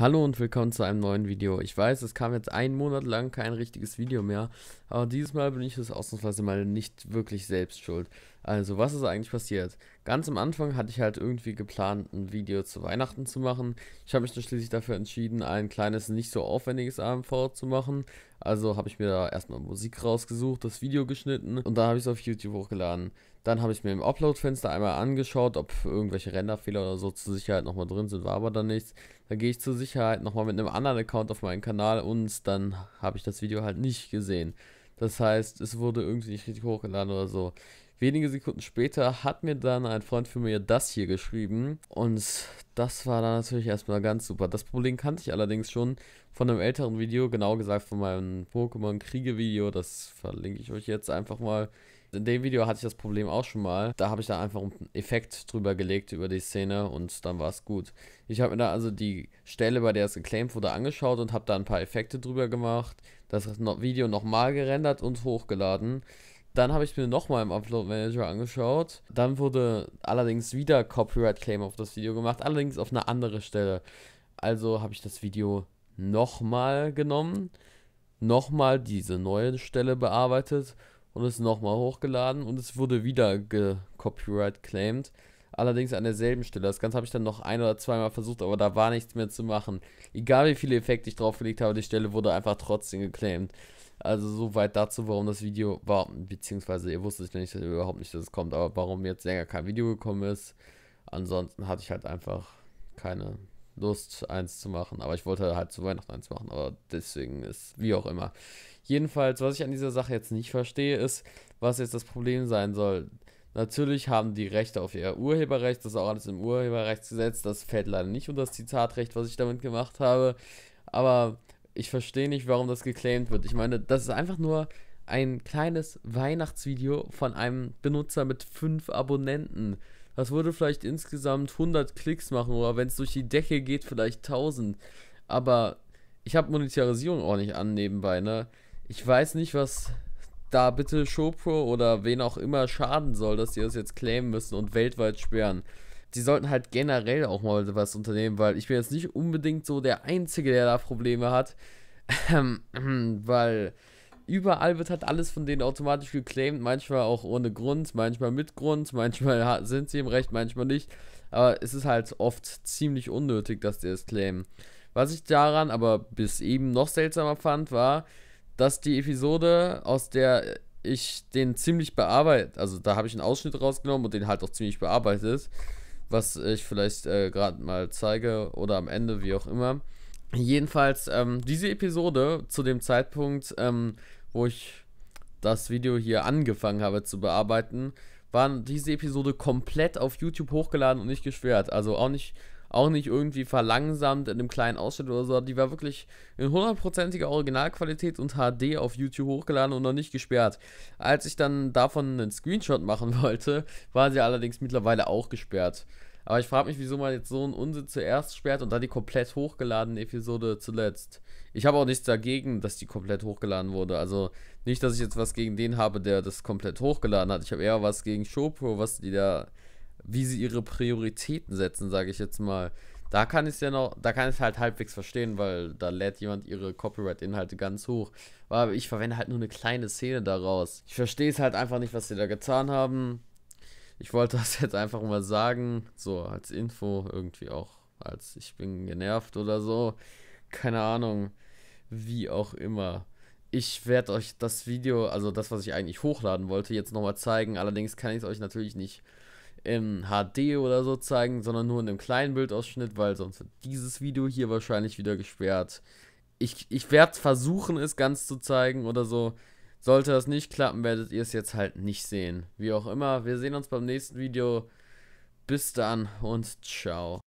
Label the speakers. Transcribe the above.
Speaker 1: Hallo und willkommen zu einem neuen Video. Ich weiß, es kam jetzt einen Monat lang kein richtiges Video mehr, aber dieses Mal bin ich es ausnahmsweise mal nicht wirklich selbst schuld. Also, was ist eigentlich passiert? Ganz am Anfang hatte ich halt irgendwie geplant, ein Video zu Weihnachten zu machen. Ich habe mich dann schließlich dafür entschieden, ein kleines, nicht so aufwendiges AMV zu machen. Also habe ich mir da erstmal Musik rausgesucht, das Video geschnitten und dann habe ich es auf YouTube hochgeladen. Dann habe ich mir im Upload-Fenster einmal angeschaut, ob irgendwelche Renderfehler oder so zur Sicherheit nochmal drin sind, war aber dann nichts. Dann gehe ich zur Sicherheit nochmal mit einem anderen Account auf meinen Kanal und dann habe ich das Video halt nicht gesehen. Das heißt, es wurde irgendwie nicht richtig hochgeladen oder so. Wenige Sekunden später hat mir dann ein Freund von mir das hier geschrieben und das war dann natürlich erstmal ganz super. Das Problem kannte ich allerdings schon von einem älteren Video, genau gesagt von meinem Pokémon-Kriege-Video, das verlinke ich euch jetzt einfach mal. In dem Video hatte ich das Problem auch schon mal. Da habe ich da einfach einen Effekt drüber gelegt über die Szene und dann war es gut. Ich habe mir da also die Stelle, bei der es geclaimed wurde, angeschaut und habe da ein paar Effekte drüber gemacht, das Video nochmal gerendert und hochgeladen. Dann habe ich mir nochmal im Upload Manager angeschaut. Dann wurde allerdings wieder Copyright Claim auf das Video gemacht, allerdings auf eine andere Stelle. Also habe ich das Video nochmal genommen, nochmal diese neue Stelle bearbeitet und es nochmal hochgeladen und es wurde wieder gecopyright claimed allerdings an derselben Stelle. Das Ganze habe ich dann noch ein oder zweimal versucht, aber da war nichts mehr zu machen. Egal wie viele Effekte ich draufgelegt habe, die Stelle wurde einfach trotzdem geclaimed. Also soweit dazu, warum das Video war, beziehungsweise ihr wusstet nicht, überhaupt nicht, dass es kommt, aber warum jetzt länger kein Video gekommen ist. Ansonsten hatte ich halt einfach keine Lust, eins zu machen. Aber ich wollte halt zu Weihnachten eins machen. Aber deswegen ist, wie auch immer. Jedenfalls, was ich an dieser Sache jetzt nicht verstehe, ist, was jetzt das Problem sein soll. Natürlich haben die Rechte auf ihr Urheberrecht, das ist auch alles im Urheberrechtsgesetz, das fällt leider nicht unter das Zitatrecht, was ich damit gemacht habe, aber ich verstehe nicht, warum das geclaimed wird. Ich meine, das ist einfach nur ein kleines Weihnachtsvideo von einem Benutzer mit fünf Abonnenten. Das würde vielleicht insgesamt 100 Klicks machen oder wenn es durch die Decke geht, vielleicht 1000. Aber ich habe Monetarisierung auch nicht an nebenbei, ne? Ich weiß nicht, was da bitte Shopro oder wen auch immer schaden soll, dass die das jetzt claimen müssen und weltweit sperren. Die sollten halt generell auch mal was unternehmen, weil ich bin jetzt nicht unbedingt so der Einzige, der da Probleme hat. Ähm, weil überall wird halt alles von denen automatisch geclaimed, manchmal auch ohne Grund, manchmal mit Grund, manchmal sind sie im Recht, manchmal nicht. Aber es ist halt oft ziemlich unnötig, dass die es claimen. Was ich daran aber bis eben noch seltsamer fand, war, dass die Episode, aus der ich den ziemlich bearbeitet, also da habe ich einen Ausschnitt rausgenommen und den halt auch ziemlich bearbeitet, was ich vielleicht äh, gerade mal zeige oder am Ende, wie auch immer. Jedenfalls, ähm, diese Episode zu dem Zeitpunkt, ähm, wo ich das Video hier angefangen habe zu bearbeiten, waren diese Episode komplett auf YouTube hochgeladen und nicht gesperrt. Also auch nicht auch nicht irgendwie verlangsamt in einem kleinen Ausschnitt oder so. Die war wirklich in hundertprozentiger Originalqualität und HD auf YouTube hochgeladen und noch nicht gesperrt. Als ich dann davon einen Screenshot machen wollte, war sie allerdings mittlerweile auch gesperrt. Aber ich frage mich, wieso man jetzt so einen Unsinn zuerst sperrt und dann die komplett hochgeladene Episode zuletzt. Ich habe auch nichts dagegen, dass die komplett hochgeladen wurde. Also nicht, dass ich jetzt was gegen den habe, der das komplett hochgeladen hat. Ich habe eher was gegen Showpro, was die da wie sie ihre Prioritäten setzen, sage ich jetzt mal. Da kann ich es ja noch, da kann ich halt halbwegs verstehen, weil da lädt jemand ihre Copyright-Inhalte ganz hoch. Aber ich verwende halt nur eine kleine Szene daraus. Ich verstehe es halt einfach nicht, was sie da getan haben. Ich wollte das jetzt einfach mal sagen, so als Info, irgendwie auch als ich bin genervt oder so. Keine Ahnung, wie auch immer. Ich werde euch das Video, also das, was ich eigentlich hochladen wollte, jetzt nochmal zeigen. Allerdings kann ich es euch natürlich nicht in HD oder so zeigen, sondern nur in einem kleinen Bildausschnitt, weil sonst wird dieses Video hier wahrscheinlich wieder gesperrt. Ich, ich werde versuchen, es ganz zu zeigen oder so. Sollte das nicht klappen, werdet ihr es jetzt halt nicht sehen. Wie auch immer, wir sehen uns beim nächsten Video. Bis dann und ciao.